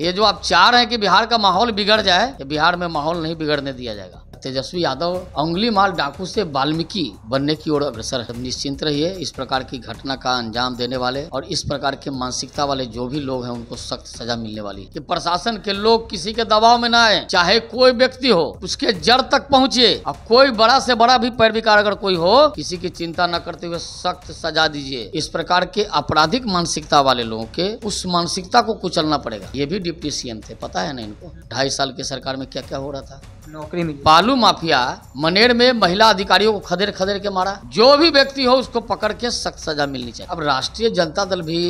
ये जो आप चाह रहे हैं कि बिहार का माहौल बिगड़ जाए बिहार में माहौल नहीं बिगड़ने दिया जाएगा तेजस्वी यादव उंगली माल डाकू से वाल्मीकि बनने की ओर अग्रसर है निश्चिंत रहिए इस प्रकार की घटना का अंजाम देने वाले और इस प्रकार के मानसिकता वाले जो भी लोग हैं उनको सख्त सजा मिलने वाली कि प्रशासन के लोग किसी के दबाव में न आए चाहे कोई व्यक्ति हो उसके जड़ तक पहुँचे और कोई बड़ा से बड़ा भी पैरविकार अगर कोई हो किसी की चिंता न करते हुए सख्त सजा दीजिए इस प्रकार के आपराधिक मानसिकता वाले लोगों के उस मानसिकता को कुचलना पड़ेगा ये भी डिप्टी सीएम थे पता है ना इनको ढाई साल की सरकार में क्या क्या हो रहा था नौकरी मिली बालू माफिया मनेर में महिला अधिकारियों को खदेड़ खदेड़ के मारा जो भी व्यक्ति हो उसको पकड़ के सख्त सजा मिलनी चाहिए अब राष्ट्रीय जनता दल भी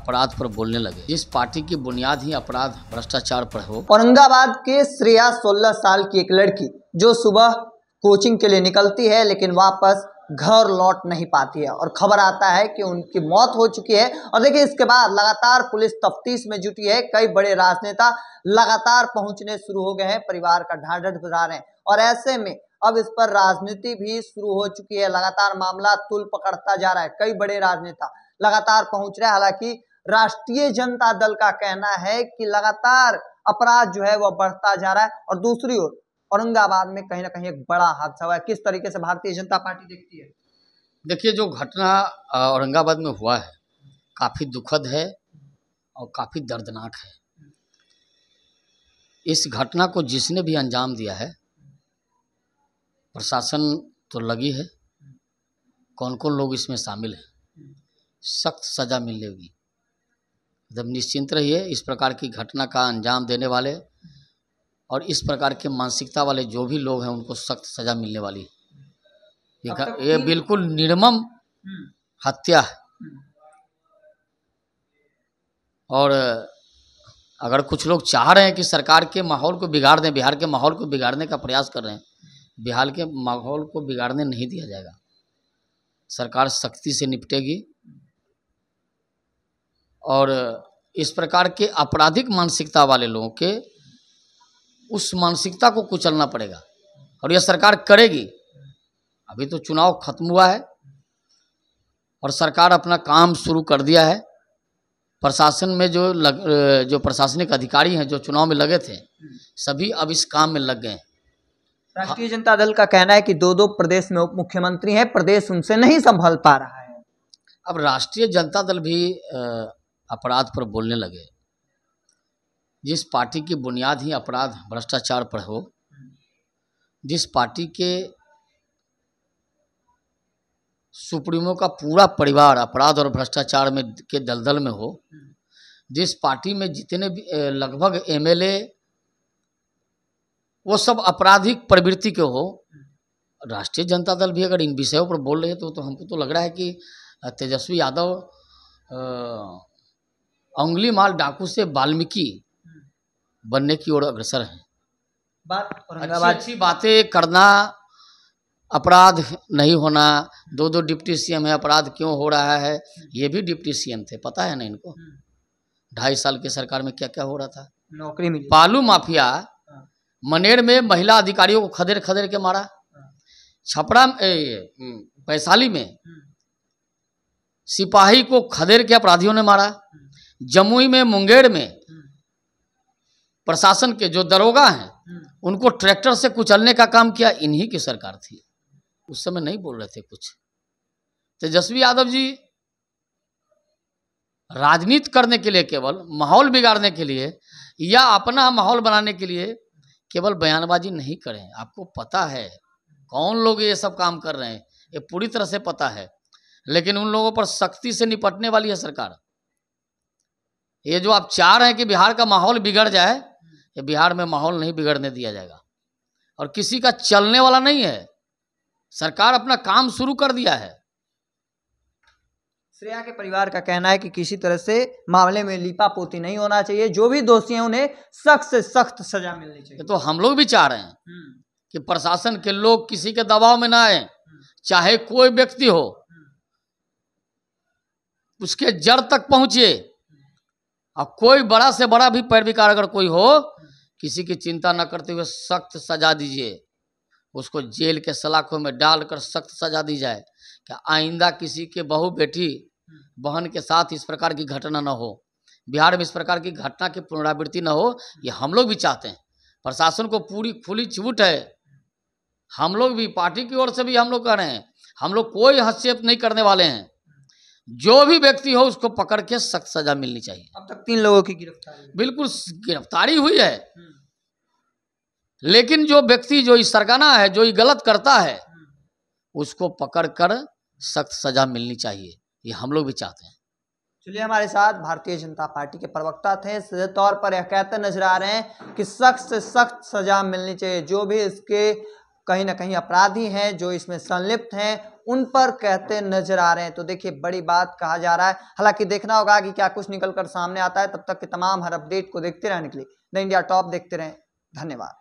अपराध पर बोलने लगे इस पार्टी की बुनियाद ही अपराध भ्रष्टाचार पर हो औरंगाबाद के श्रेया सोलह साल की एक लड़की जो सुबह कोचिंग के लिए निकलती है लेकिन वापस घर लौट नहीं पाती है और खबर आता है कि उनकी मौत हो चुकी है और देखिए इसके बाद लगातार पुलिस तफ्तीश में जुटी है कई बड़े राजनेता लगातार पहुंचने शुरू हो गए हैं परिवार का ढांढ बजा रहे हैं और ऐसे में अब इस पर राजनीति भी शुरू हो चुकी है लगातार मामला तुल पकड़ता जा रहा है कई बड़े राजनेता लगातार पहुंच रहे हैं हालांकि राष्ट्रीय जनता दल का कहना है कि लगातार अपराध जो है वह बढ़ता जा रहा है और दूसरी ओर औरंगाबाद में कहीं ना कहीं एक बड़ा हादसा हुआ है किस तरीके से भारतीय जनता पार्टी देखती है देखिए जो घटना औरंगाबाद में हुआ है काफ़ी दुखद है और काफ़ी दर्दनाक है इस घटना को जिसने भी अंजाम दिया है प्रशासन तो लगी है कौन कौन लोग इसमें शामिल हैं सख्त सज़ा मिलेगी एकदम निश्चिंत रहिए इस प्रकार की घटना का अंजाम देने वाले और इस प्रकार के मानसिकता वाले जो भी लोग हैं उनको सख्त सजा मिलने वाली है ये बिल्कुल निर्मम हम्म। हत्या है और अगर कुछ लोग चाह रहे हैं कि सरकार के माहौल को बिगाड़ दें बिहार के माहौल को बिगाड़ने का प्रयास कर रहे हैं बिहार के माहौल को बिगाड़ने नहीं दिया जाएगा सरकार सख्ती से निपटेगी और इस प्रकार के आपराधिक मानसिकता वाले लोगों के उस मानसिकता को कुचलना पड़ेगा और यह सरकार करेगी अभी तो चुनाव खत्म हुआ है और सरकार अपना काम शुरू कर दिया है प्रशासन में जो लग जो प्रशासनिक अधिकारी हैं जो चुनाव में लगे थे सभी अब इस काम में लग गए हैं राष्ट्रीय जनता दल का कहना है कि दो दो प्रदेश में उप मुख्यमंत्री हैं प्रदेश उनसे नहीं संभल पा रहा है अब राष्ट्रीय जनता दल भी अपराध पर बोलने लगे जिस पार्टी की बुनियाद ही अपराध भ्रष्टाचार पर हो जिस पार्टी के सुप्रीमो का पूरा परिवार अपराध और भ्रष्टाचार में के दलदल में हो जिस पार्टी में जितने भी लगभग एमएलए वो सब आपराधिक प्रवृत्ति के हो राष्ट्रीय जनता दल भी अगर इन विषयों पर बोल रहे तो, तो हमको तो लग रहा है कि तेजस्वी यादव उंगली माल डाकू से वाल्मीकि बनने की ओर अग्रसर है बात अच्छी, अच्छी बातें करना अपराध नहीं होना दो दो डिप्टी सीएम है अपराध क्यों हो रहा है ये भी डिप्टी सीएम थे पता है ना इनको हम्म। ढाई साल की सरकार में क्या क्या हो रहा था नौकरी मिली पालू माफिया हाँ। मनेर में महिला अधिकारियों को खदेड़ खदेर के मारा हाँ। छपरा हम्म, वैशाली में हम्म। सिपाही को खदेड़ के अपराधियों ने मारा जमुई में मुंगेर में प्रशासन के जो दरोगा हैं हम्म। उनको ट्रैक्टर से कुचलने का काम किया इन्हीं की सरकार थी उस समय नहीं बोल रहे थे कुछ तेजस्वी यादव जी राजनीति करने के लिए केवल माहौल बिगाड़ने के लिए या अपना माहौल बनाने के लिए केवल बयानबाजी नहीं करें आपको पता है कौन लोग ये सब काम कर रहे हैं ये पूरी तरह से पता है लेकिन उन लोगों पर सख्ती से निपटने वाली है सरकार ये जो आप चाह रहे हैं कि बिहार का माहौल बिगड़ जाए कि बिहार में माहौल नहीं बिगड़ने दिया जाएगा और किसी का चलने वाला नहीं है सरकार अपना काम शुरू कर दिया है श्रेया के परिवार का कहना है कि किसी तरह से मामले में पोती नहीं होना चाहिए जो भी दोषी है उन्हें सख्त से सख्त सजा मिलनी चाहिए तो हम लोग भी चाह रहे हैं हम्म। कि प्रशासन के लोग किसी के दबाव में ना आए चाहे कोई व्यक्ति हो उसके जड़ तक पहुंचे और कोई बड़ा से बड़ा भी पैरविकार अगर कोई हो किसी की चिंता न करते हुए सख्त सजा दीजिए उसको जेल के सलाखों में डालकर सख्त सजा दी जाए कि आइंदा किसी के बहु बेटी बहन के साथ इस प्रकार की घटना न हो बिहार में इस प्रकार की घटना की पुनरावृत्ति न हो ये हम लोग भी चाहते हैं प्रशासन को पूरी खुली छूट है हम लोग भी पार्टी की ओर से भी हम लोग कह रहे हैं हम लोग कोई हस्तक्षेप नहीं करने वाले हैं जो भी व्यक्ति हो उसको पकड़ के सख्त सजा मिलनी चाहिए अब तक तीन लोगों की गिरफ्तारी बिल्कुल गिरफ्तारी हुई है हम्म। लेकिन जो व्यक्ति जो इस सरगना है जो ये गलत करता है उसको पकड़ कर सख्त सजा मिलनी चाहिए ये हम लोग भी चाहते हैं चलिए हमारे साथ भारतीय जनता पार्टी के प्रवक्ता थे सीधे तौर पर यह कहते नजर आ रहे हैं कि सख्त से सख्त सजा मिलनी चाहिए जो भी इसके कहीं ना कहीं अपराधी हैं जो इसमें संलिप्त हैं उन पर कहते नजर आ रहे हैं तो देखिए बड़ी बात कहा जा रहा है हालांकि देखना होगा कि क्या कुछ निकल कर सामने आता है तब तक के तमाम हर अपडेट को देखते रहने के लिए द इंडिया टॉप देखते रहें धन्यवाद